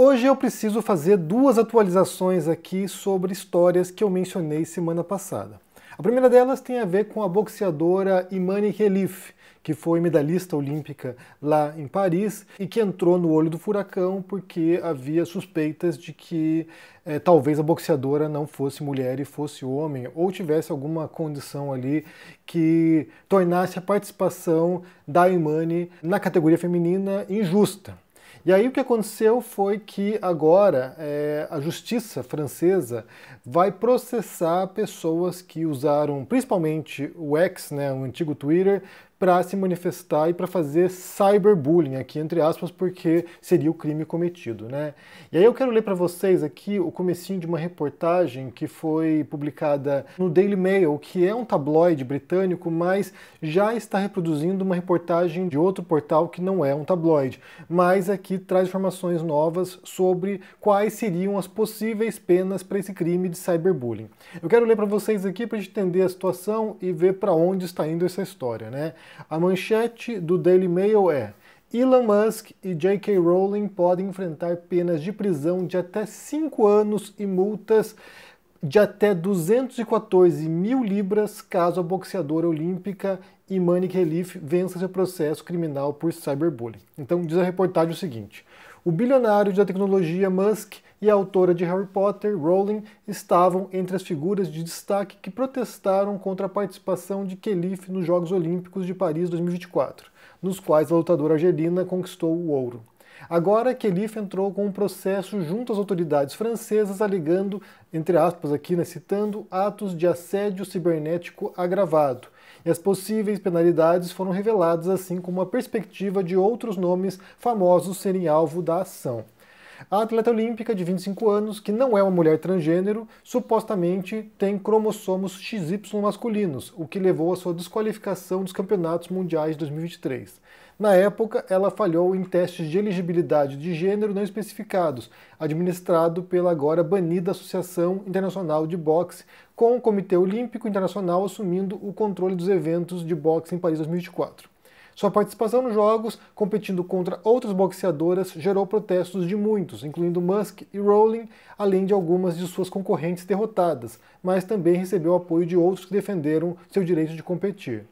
Hoje eu preciso fazer duas atualizações aqui sobre histórias que eu mencionei semana passada. A primeira delas tem a ver com a boxeadora Imani Khelif, que foi medalhista olímpica lá em Paris e que entrou no olho do furacão porque havia suspeitas de que é, talvez a boxeadora não fosse mulher e fosse homem, ou tivesse alguma condição ali que tornasse a participação da Imani na categoria feminina injusta. E aí o que aconteceu foi que agora é, a justiça francesa vai processar pessoas que usaram principalmente o X, né, o antigo Twitter, para se manifestar e para fazer cyberbullying aqui entre aspas, porque seria o crime cometido, né? E aí eu quero ler para vocês aqui o comecinho de uma reportagem que foi publicada no Daily Mail, que é um tabloide britânico, mas já está reproduzindo uma reportagem de outro portal que não é um tabloide, mas aqui traz informações novas sobre quais seriam as possíveis penas para esse crime de cyberbullying. Eu quero ler para vocês aqui para a gente entender a situação e ver para onde está indo essa história, né? A manchete do Daily Mail é: Elon Musk e J.K. Rowling podem enfrentar penas de prisão de até 5 anos e multas de até 214 mil libras caso a boxeadora olímpica Imani Relief vença seu processo criminal por cyberbullying. Então diz a reportagem o seguinte: o bilionário da tecnologia Musk e a autora de Harry Potter, Rowling, estavam entre as figuras de destaque que protestaram contra a participação de Kelif nos Jogos Olímpicos de Paris 2024, nos quais a lutadora argelina conquistou o ouro. Agora, Kelif entrou com um processo junto às autoridades francesas alegando, entre aspas aqui, né, citando atos de assédio cibernético agravado. E as possíveis penalidades foram reveladas, assim como a perspectiva de outros nomes famosos serem alvo da ação. A atleta olímpica de 25 anos, que não é uma mulher transgênero, supostamente tem cromossomos XY masculinos, o que levou à sua desqualificação dos campeonatos mundiais de 2023. Na época, ela falhou em testes de elegibilidade de gênero não especificados, administrado pela agora banida Associação Internacional de Boxe, com o Comitê Olímpico Internacional assumindo o controle dos eventos de boxe em Paris 2024. Sua participação nos Jogos, competindo contra outras boxeadoras, gerou protestos de muitos, incluindo Musk e Rowling, além de algumas de suas concorrentes derrotadas, mas também recebeu apoio de outros que defenderam seu direito de competir.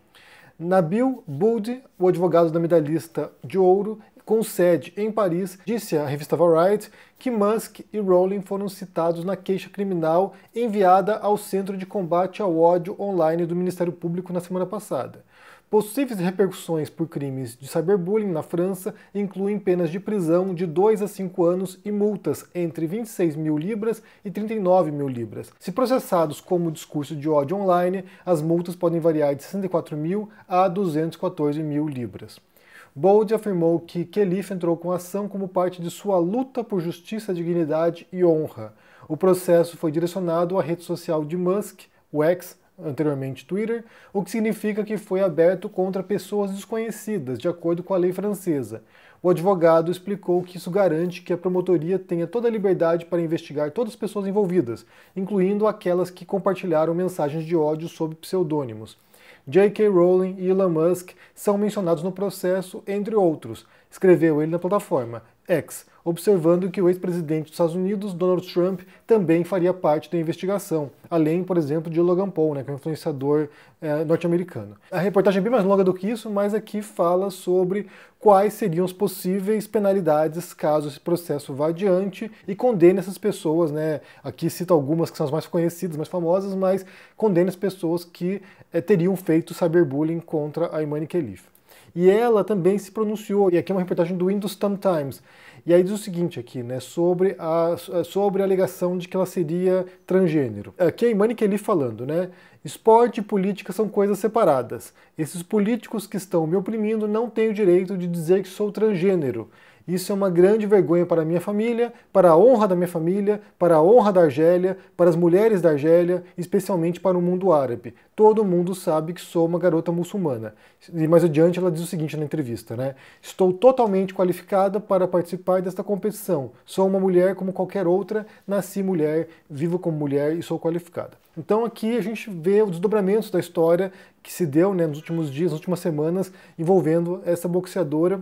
Nabil Boudi, o advogado da medalhista de ouro, com sede em Paris, disse à revista Variety que Musk e Rowling foram citados na queixa criminal enviada ao Centro de Combate ao Ódio Online do Ministério Público na semana passada. Possíveis repercussões por crimes de cyberbullying na França incluem penas de prisão de 2 a 5 anos e multas entre 26 mil libras e 39 mil libras. Se processados como discurso de ódio online, as multas podem variar de 64 mil a 214 mil libras. Bold afirmou que Kelif entrou com a ação como parte de sua luta por justiça, dignidade e honra. O processo foi direcionado à rede social de Musk, o X, anteriormente Twitter, o que significa que foi aberto contra pessoas desconhecidas, de acordo com a lei francesa. O advogado explicou que isso garante que a promotoria tenha toda a liberdade para investigar todas as pessoas envolvidas, incluindo aquelas que compartilharam mensagens de ódio sob pseudônimos. J.K. Rowling e Elon Musk são mencionados no processo, entre outros, escreveu ele na plataforma. X, observando que o ex-presidente dos Estados Unidos, Donald Trump, também faria parte da investigação, além, por exemplo, de Logan Paul, né, que é um influenciador é, norte-americano. A reportagem é bem mais longa do que isso, mas aqui fala sobre quais seriam as possíveis penalidades caso esse processo vá adiante e condene essas pessoas, né? Aqui cita algumas que são as mais conhecidas, mais famosas, mas condene as pessoas que é, teriam feito cyberbullying contra a Imani Khalifa. E ela também se pronunciou, e aqui é uma reportagem do Hindustan Times. E aí diz o seguinte aqui, né, sobre a, sobre a alegação de que ela seria transgênero. Aqui é Imani Kelly falando, né, esporte e política são coisas separadas. Esses políticos que estão me oprimindo não têm o direito de dizer que sou transgênero. Isso é uma grande vergonha para a minha família, para a honra da minha família, para a honra da Argélia, para as mulheres da Argélia, especialmente para o mundo árabe. Todo mundo sabe que sou uma garota muçulmana. E mais adiante ela diz o seguinte na entrevista, né? Estou totalmente qualificada para participar desta competição. Sou uma mulher como qualquer outra, nasci mulher, vivo como mulher e sou qualificada. Então aqui a gente vê o desdobramento da história que se deu né, nos últimos dias, nas últimas semanas, envolvendo essa boxeadora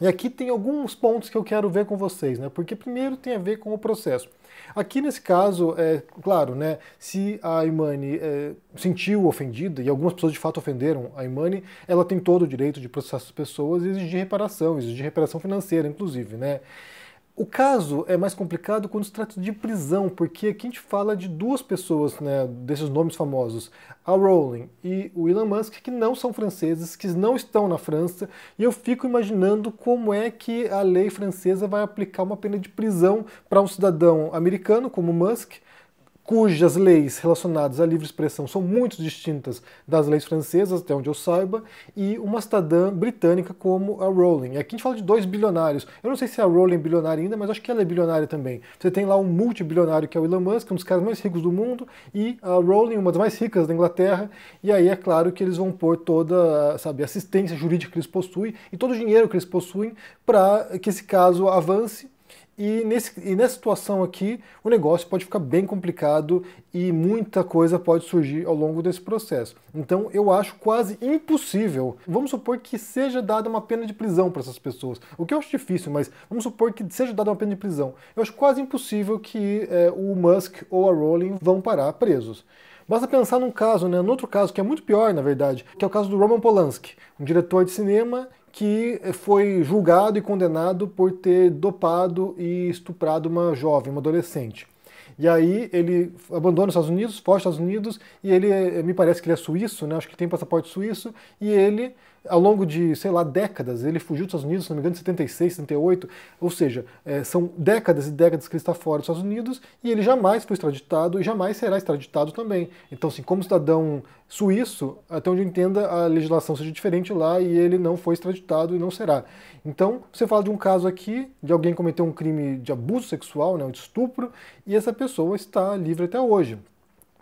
e aqui tem alguns pontos que eu quero ver com vocês, né? Porque primeiro tem a ver com o processo. Aqui nesse caso, é claro, né? Se a Imani é, sentiu ofendida, e algumas pessoas de fato ofenderam a Imani, ela tem todo o direito de processar as pessoas e exigir reparação, exigir reparação financeira, inclusive, né? O caso é mais complicado quando se trata de prisão, porque aqui a gente fala de duas pessoas, né, desses nomes famosos, a Rowling e o Elon Musk, que não são franceses, que não estão na França, e eu fico imaginando como é que a lei francesa vai aplicar uma pena de prisão para um cidadão americano como Musk cujas leis relacionadas à livre expressão são muito distintas das leis francesas, até onde eu saiba, e uma cidadã britânica como a Rowling. Aqui a gente fala de dois bilionários. Eu não sei se a Rowling é bilionária ainda, mas acho que ela é bilionária também. Você tem lá um multibilionário que é o Elon Musk, um dos caras mais ricos do mundo, e a Rowling, uma das mais ricas da Inglaterra, e aí é claro que eles vão pôr toda sabe, a assistência jurídica que eles possuem e todo o dinheiro que eles possuem para que esse caso avance e, nesse, e nessa situação aqui, o negócio pode ficar bem complicado e muita coisa pode surgir ao longo desse processo. Então, eu acho quase impossível. Vamos supor que seja dada uma pena de prisão para essas pessoas, o que eu acho difícil, mas vamos supor que seja dada uma pena de prisão. Eu acho quase impossível que é, o Musk ou a Rowling vão parar presos. Basta pensar num caso, né, num outro caso que é muito pior, na verdade, que é o caso do Roman Polanski, um diretor de cinema que foi julgado e condenado por ter dopado e estuprado uma jovem, uma adolescente. E aí ele abandona os Estados Unidos, foge dos Estados Unidos, e ele, me parece que ele é suíço, né? acho que tem passaporte suíço, e ele ao longo de, sei lá, décadas. Ele fugiu dos Estados Unidos, se não me engano, em 76, 78. Ou seja, é, são décadas e décadas que ele está fora dos Estados Unidos e ele jamais foi extraditado e jamais será extraditado também. Então, assim, como cidadão suíço, até onde eu entenda, a legislação seja diferente lá e ele não foi extraditado e não será. Então, você fala de um caso aqui de alguém cometer um crime de abuso sexual, né, de estupro, e essa pessoa está livre até hoje.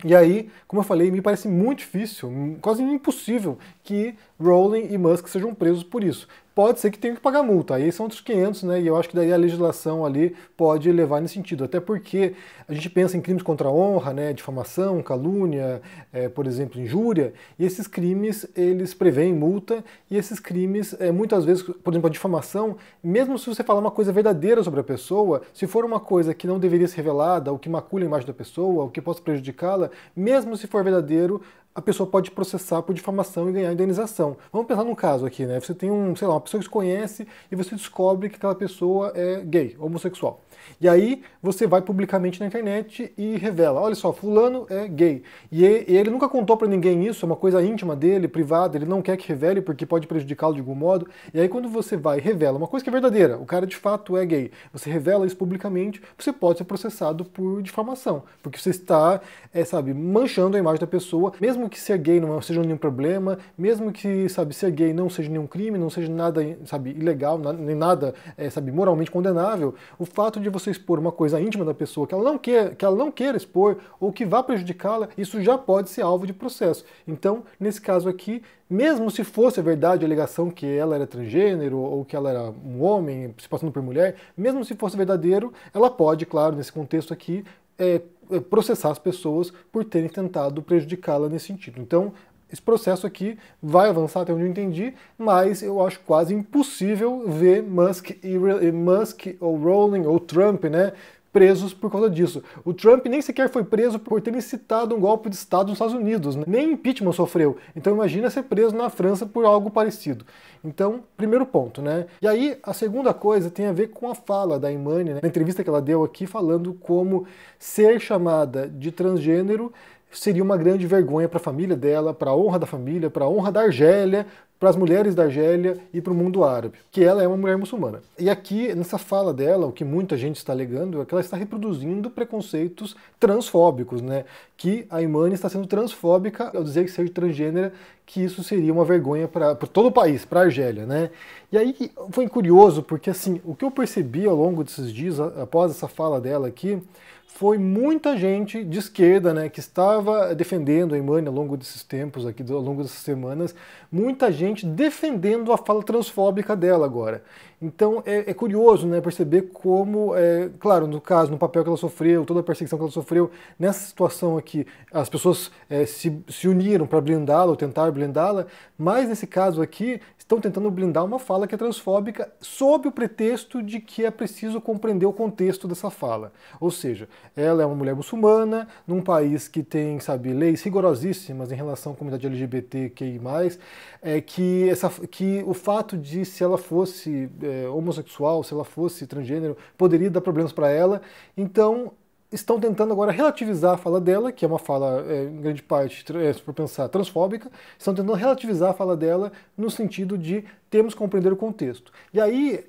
E aí, como eu falei, me parece muito difícil, quase impossível que Rowling e Musk sejam presos por isso. Pode ser que tenham que pagar multa, aí são outros 500, né? E eu acho que daí a legislação ali pode levar nesse sentido. Até porque a gente pensa em crimes contra a honra, né? Difamação, calúnia, é, por exemplo, injúria. E esses crimes, eles prevêem multa. E esses crimes, é, muitas vezes, por exemplo, a difamação, mesmo se você falar uma coisa verdadeira sobre a pessoa, se for uma coisa que não deveria ser revelada, ou que macula a imagem da pessoa, ou que possa prejudicá-la, mesmo se for verdadeiro, a pessoa pode processar por difamação e ganhar indenização. Vamos pensar num caso aqui, né? Você tem um, sei lá, uma pessoa que se conhece e você descobre que aquela pessoa é gay, homossexual. E aí você vai publicamente na internet e revela, olha só, fulano é gay. E ele nunca contou para ninguém isso, é uma coisa íntima dele, privada, ele não quer que revele porque pode prejudicá-lo de algum modo. E aí quando você vai e revela uma coisa que é verdadeira, o cara de fato é gay, você revela isso publicamente, você pode ser processado por difamação, porque você está, é, sabe, manchando a imagem da pessoa, mesmo mesmo que ser gay não é, seja nenhum problema, mesmo que, sabe, ser gay não seja nenhum crime, não seja nada, sabe, ilegal, nem nada, é, sabe, moralmente condenável, o fato de você expor uma coisa íntima da pessoa que ela não quer, que ela não queira expor ou que vá prejudicá-la, isso já pode ser alvo de processo. Então, nesse caso aqui, mesmo se fosse verdade a alegação que ela era transgênero ou que ela era um homem se passando por mulher, mesmo se fosse verdadeiro, ela pode, claro, nesse contexto aqui, é, eh, processar as pessoas por terem tentado prejudicá-la nesse sentido. Então, esse processo aqui vai avançar até onde eu entendi, mas eu acho quase impossível ver Musk e, eh, Musk ou Rowling ou Trump, né, presos por causa disso. O Trump nem sequer foi preso por ter incitado um golpe de Estado nos Estados Unidos, né? nem impeachment sofreu. Então imagina ser preso na França por algo parecido. Então, primeiro ponto, né? E aí, a segunda coisa tem a ver com a fala da Imani, né? na entrevista que ela deu aqui, falando como ser chamada de transgênero seria uma grande vergonha para a família dela, para a honra da família, para a honra da Argélia, para as mulheres da Argélia e para o mundo árabe, que ela é uma mulher muçulmana. E aqui, nessa fala dela, o que muita gente está alegando é que ela está reproduzindo preconceitos transfóbicos, né? Que a Imani está sendo transfóbica ao dizer que seja transgênera, que isso seria uma vergonha para todo o país, para a Argélia, né? E aí foi curioso, porque assim, o que eu percebi ao longo desses dias, após essa fala dela aqui, foi muita gente de esquerda, né, que estava defendendo a Imani ao longo desses tempos aqui, ao longo dessas semanas, muita gente defendendo a fala transfóbica dela agora. Então é, é, curioso né, perceber como, é, claro, no caso, no papel que ela sofreu, toda a perseguição que ela sofreu, nessa situação aqui, as pessoas é, se, se uniram para blindá-la ou tentar blindá-la, mas nesse caso aqui, estão tentando blindar uma fala que é transfóbica sob o pretexto de que é preciso compreender o contexto dessa fala. Ou seja, ela é uma mulher muçulmana, num país que tem, sabe, leis rigorosíssimas em relação à comunidade LGBTQI+, é, que, essa, que o fato de se ela fosse é, eh, homossexual, se ela fosse transgênero, poderia dar problemas para ela. Então, estão tentando agora relativizar a fala dela, que é uma fala, é, em grande parte, é, se for pensar, transfóbica, estão tentando relativizar a fala dela no sentido de temos que compreender o contexto. E aí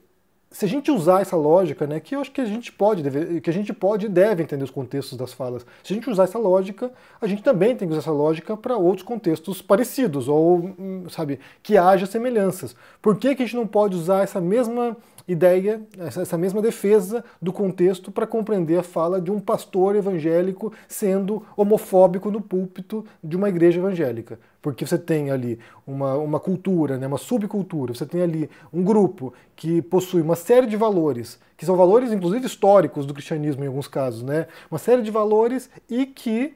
se a gente usar essa lógica, né, que eu acho que a gente pode, deve, que a gente pode e deve entender os contextos das falas. Se a gente usar essa lógica, a gente também tem que usar essa lógica para outros contextos parecidos ou, hum, sabe, que haja semelhanças. Por que, que a gente não pode usar essa mesma ideia, essa mesma defesa do contexto para compreender a fala de um pastor evangélico sendo homofóbico no púlpito de uma igreja evangélica. Porque você tem ali uma, uma cultura, né, uma subcultura, você tem ali um grupo que possui uma série de valores, que são valores inclusive históricos do cristianismo em alguns casos, né? Uma série de valores e que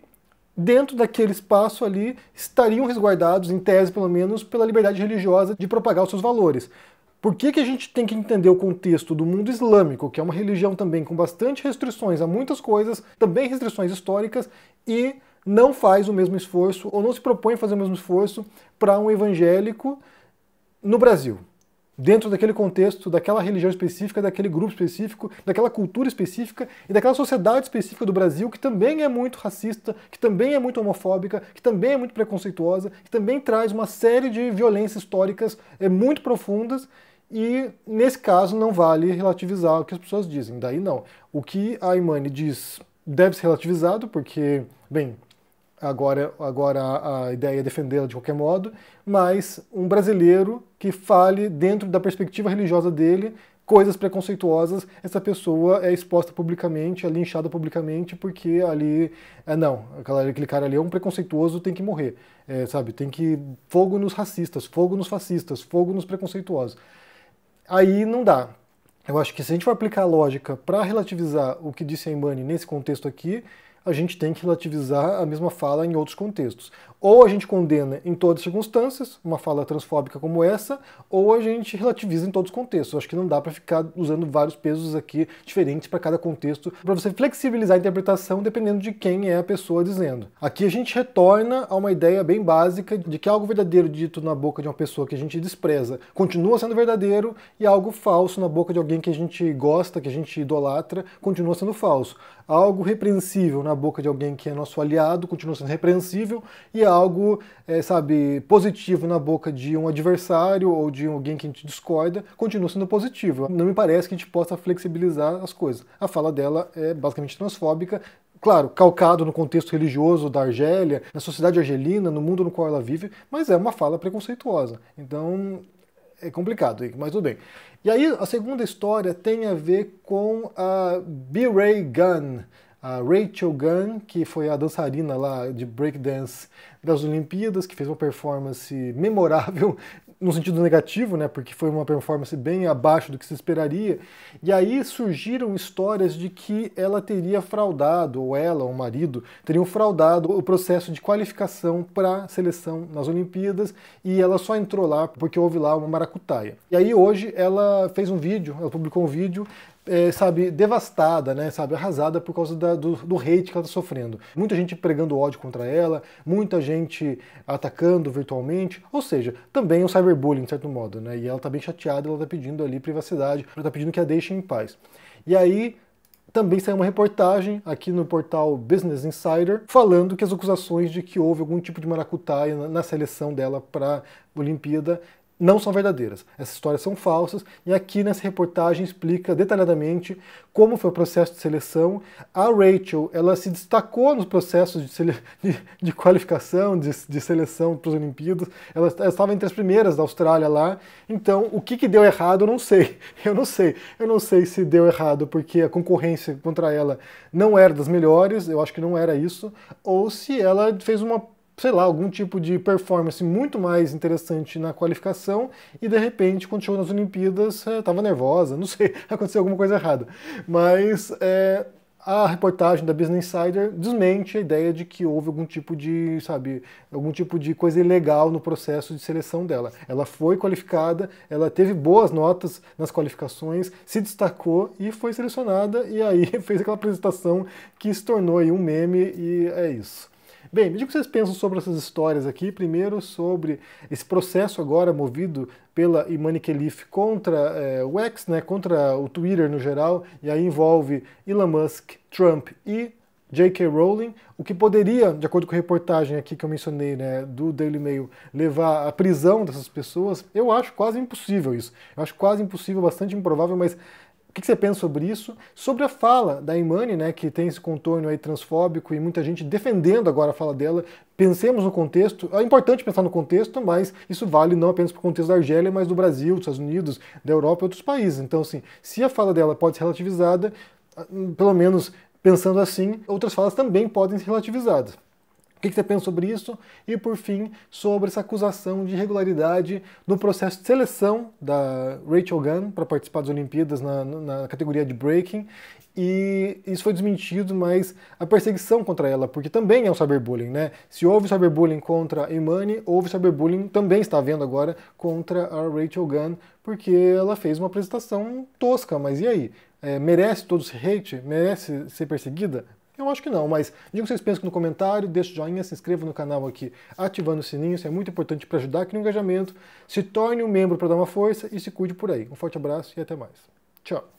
dentro daquele espaço ali estariam resguardados, em tese pelo menos, pela liberdade religiosa de propagar os seus valores. Por que, que a gente tem que entender o contexto do mundo islâmico, que é uma religião também com bastante restrições a muitas coisas, também restrições históricas, e não faz o mesmo esforço, ou não se propõe a fazer o mesmo esforço para um evangélico no Brasil? dentro daquele contexto, daquela religião específica, daquele grupo específico, daquela cultura específica e daquela sociedade específica do Brasil que também é muito racista, que também é muito homofóbica, que também é muito preconceituosa, que também traz uma série de violências históricas é, muito profundas e nesse caso não vale relativizar o que as pessoas dizem, daí não. O que a Imani diz deve ser relativizado, porque, bem, agora, agora a ideia é defendê-la de qualquer modo, mas um brasileiro que fale dentro da perspectiva religiosa dele coisas preconceituosas, essa pessoa é exposta publicamente, é linchada publicamente, porque ali, é, não, aquele cara ali é um preconceituoso, tem que morrer, é, sabe? Tem que, fogo nos racistas, fogo nos fascistas, fogo nos preconceituosos aí não dá. Eu acho que se a gente for aplicar a lógica para relativizar o que disse a Imani nesse contexto aqui, a gente tem que relativizar a mesma fala em outros contextos. Ou a gente condena em todas as circunstâncias, uma fala transfóbica como essa, ou a gente relativiza em todos os contextos. Acho que não dá para ficar usando vários pesos aqui diferentes para cada contexto, para você flexibilizar a interpretação dependendo de quem é a pessoa dizendo. Aqui a gente retorna a uma ideia bem básica de que algo verdadeiro dito na boca de uma pessoa que a gente despreza continua sendo verdadeiro e algo falso na boca de alguém que a gente gosta, que a gente idolatra, continua sendo falso. Algo repreensível na boca de alguém que é nosso aliado, continua sendo repreensível, e é algo, é, sabe, positivo na boca de um adversário ou de alguém que a gente discorda, continua sendo positivo. Não me parece que a gente possa flexibilizar as coisas. A fala dela é basicamente transfóbica, claro, calcado no contexto religioso da Argélia, na sociedade argelina, no mundo no qual ela vive, mas é uma fala preconceituosa. Então é complicado, mas tudo bem. E aí a segunda história tem a ver com a B. Ray Gunn a Rachel Gunn, que foi a dançarina lá de breakdance das Olimpíadas, que fez uma performance memorável no sentido negativo, né, porque foi uma performance bem abaixo do que se esperaria. E aí surgiram histórias de que ela teria fraudado, ou ela, ou o marido, teriam fraudado o processo de qualificação para a seleção nas Olimpíadas e ela só entrou lá porque houve lá uma maracutaia. E aí hoje ela fez um vídeo, ela publicou um vídeo é, sabe, devastada, né, sabe, arrasada por causa da, do, do hate que ela está sofrendo. Muita gente pregando ódio contra ela, muita gente atacando virtualmente, ou seja, também é um cyberbullying, de certo modo, né, e ela está bem chateada, ela está pedindo ali privacidade, ela está pedindo que a deixem em paz. E aí, também saiu uma reportagem aqui no portal Business Insider falando que as acusações de que houve algum tipo de maracutaia na seleção dela para Olimpíada não são verdadeiras. Essas histórias são falsas e aqui nessa reportagem explica detalhadamente como foi o processo de seleção. A Rachel, ela se destacou nos processos de, sele... de qualificação, de, de seleção para os Olimpíadas. Ela, ela, estava entre as primeiras da Austrália lá. Então, o que, que deu errado, eu não sei. Eu não sei. Eu não sei se deu errado porque a concorrência contra ela não era das melhores, eu acho que não era isso, ou se ela fez uma sei lá, algum tipo de performance muito mais interessante na qualificação e de repente, quando chegou nas Olimpíadas, estava eh, nervosa, não sei, aconteceu alguma coisa errada. Mas é, a reportagem da Business Insider desmente a ideia de que houve algum tipo de, sabe, algum tipo de coisa ilegal no processo de seleção dela. Ela foi qualificada, ela teve boas notas nas qualificações, se destacou e foi selecionada e aí fez aquela apresentação que se tornou um meme e é isso. Bem, me diga o que vocês pensam sobre essas histórias aqui. Primeiro, sobre esse processo agora movido pela Imani Kelif contra é, o X, né, contra o Twitter no geral, e aí envolve Elon Musk, Trump e J.K. Rowling, o que poderia, de acordo com a reportagem aqui que eu mencionei, né, do Daily Mail, levar à prisão dessas pessoas, eu acho quase impossível isso. Eu acho quase impossível, bastante improvável, mas o que, você pensa sobre isso? Sobre a fala da Imani, né, que tem esse contorno aí transfóbico e muita gente defendendo agora a fala dela. Pensemos no contexto, é importante pensar no contexto, mas isso vale não apenas para o contexto da Argélia, mas do Brasil, dos Estados Unidos, da Europa e outros países. Então, assim, se a fala dela pode ser relativizada, ah, pelo menos pensando assim, outras falas também podem ser relativizadas. O que você pensa sobre isso? E por fim, sobre essa acusação de irregularidade no processo de seleção da Rachel Gunn para participar das Olimpíadas na, na, categoria de breaking. E isso foi desmentido, mas a perseguição contra ela, porque também é um cyberbullying, né? Se houve cyberbullying contra a Imani, houve cyberbullying, também está havendo agora, contra a Rachel Gunn, porque ela fez uma apresentação tosca, mas e aí? É, merece todo esse hate? Merece ser perseguida? Eu acho que não, mas diga o que vocês pensam no comentário, deixa o joinha, se inscreva no canal aqui, ativando o sininho, isso é muito importante para ajudar aqui no engajamento. Se torne um membro para dar uma força e se cuide por aí. Um forte abraço e até mais. Tchau.